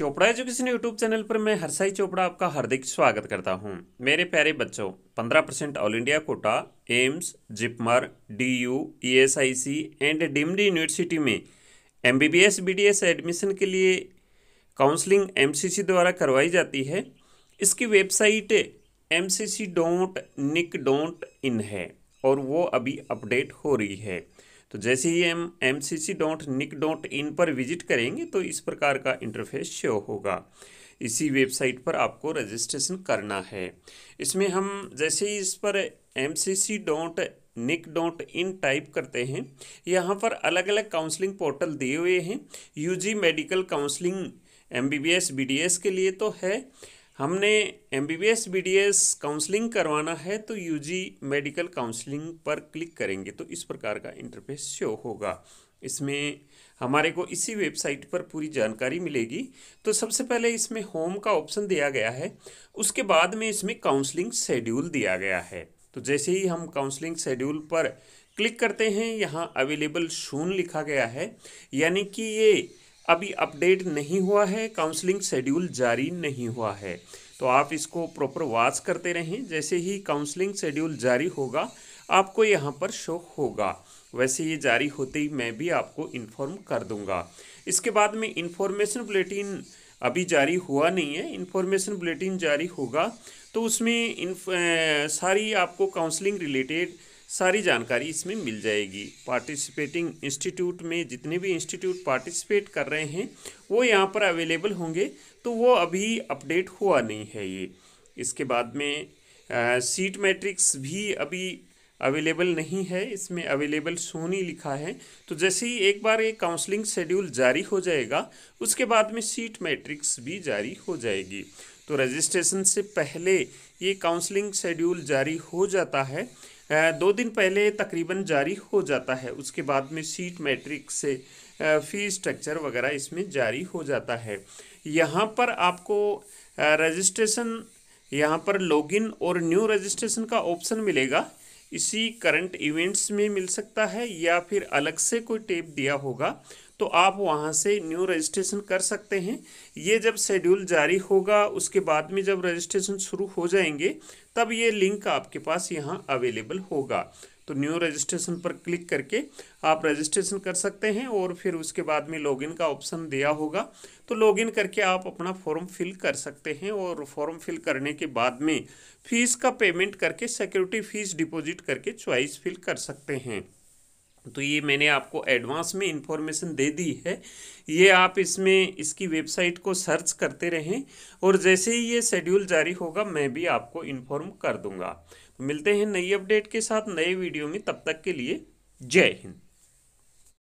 Chopra education YouTube channel पर मैं हरसाई चोपड़ा आपका हार्दिक स्वागत करता हूं। मेरे प्यारे बच्चों 15 percent all India quota AIIMS JIPMER DU ESIC and deemed university में एमबीबीएस बीडीएस एडमिशन के लिए काउंसलिंग एमसीसी द्वारा करवाई जाती है इसकी वेबसाइट एम सी सी निक इन है और वो अभी अपडेट हो रही है तो जैसे ही हम M C C dot nic dot in पर विजिट करेंगे तो इस प्रकार का इंटरफेस शो होगा इसी वेबसाइट पर आपको रजिस्ट्रेशन करना है इसमें हम जैसे ही इस पर M C C dot nic dot in type करते हैं यहाँ पर अलग अलग काउंसलिंग पोर्टल दिए हुए हैं UG medical counselling MBBS BDS के लिए तो है हमने M B B S B D S counselling करवाना है तो यू जी मेडिकल काउंसलिंग पर क्लिक करेंगे तो इस प्रकार का इंटरफेस शो होगा इसमें हमारे को इसी वेबसाइट पर पूरी जानकारी मिलेगी तो सबसे पहले इसमें होम का ऑप्शन दिया गया है उसके बाद में इसमें काउंसलिंग शेड्यूल दिया गया है तो जैसे ही हम काउंसलिंग शेड्यूल पर क्लिक करते हैं यहाँ अवेलेबल शून लिखा गया है यानी कि ये अभी अपडेट नहीं हुआ है काउंसलिंग शेड्यूल जारी नहीं हुआ है तो आप इसको प्रॉपर वॉच करते रहें जैसे ही काउंसलिंग शेड्यूल जारी होगा आपको यहाँ पर शो होगा वैसे ये जारी होते ही मैं भी आपको इन्फॉर्म कर दूंगा इसके बाद में इन्फॉर्मेशन बुलेटिन अभी जारी हुआ नहीं है इन्फॉर्मेशन बुलेटिन जारी होगा तो उसमें सारी आपको काउंसलिंग रिलेटेड सारी जानकारी इसमें मिल जाएगी पार्टिसिपेटिंग इंस्टीट्यूट में जितने भी इंस्टीट्यूट पार्टिसिपेट कर रहे हैं वो यहाँ पर अवेलेबल होंगे तो वो अभी अपडेट हुआ नहीं है ये इसके बाद में आ, सीट मैट्रिक्स भी अभी अवेलेबल नहीं है इसमें अवेलेबल सोनी लिखा है तो जैसे ही एक बार ये काउंसलिंग शेड्यूल जारी हो जाएगा उसके बाद में सीट मैट्रिक्स भी जारी हो जाएगी तो रजिस्ट्रेशन से पहले ये काउंसलिंग शेड्यूल जारी हो जाता है दो दिन पहले तकरीबन जारी हो जाता है उसके बाद में सीट मैट्रिक से फ़ी स्ट्रक्चर वगैरह इसमें जारी हो जाता है यहाँ पर आपको रजिस्ट्रेशन यहाँ पर लॉगिन और न्यू रजिस्ट्रेशन का ऑप्शन मिलेगा इसी करंट इवेंट्स में मिल सकता है या फिर अलग से कोई टेप दिया होगा तो आप वहाँ से न्यू रजिस्ट्रेशन कर सकते हैं ये जब शेड्यूल जारी होगा उसके बाद में जब रजिस्ट्रेशन शुरू हो जाएंगे तब ये लिंक आपके पास यहाँ अवेलेबल होगा तो न्यू रजिस्ट्रेशन पर क्लिक करके आप रजिस्ट्रेशन कर सकते हैं और फिर उसके बाद में लॉगिन का ऑप्शन दिया होगा तो लॉगिन करके आप अपना फॉर्म फिल कर सकते हैं और फॉर्म फिल करने के बाद में फ़ीस का पेमेंट करके सिक्योरिटी फ़ीस डिपॉजिट करके चॉइस फिल कर सकते हैं तो ये मैंने आपको एडवांस में इंफॉर्मेशन दे दी है ये आप इसमें इसकी वेबसाइट को सर्च करते रहें और जैसे ही ये शेड्यूल जारी होगा मैं भी आपको इन्फॉर्म कर दूंगा मिलते हैं नई अपडेट के साथ नए वीडियो में तब तक के लिए जय हिंद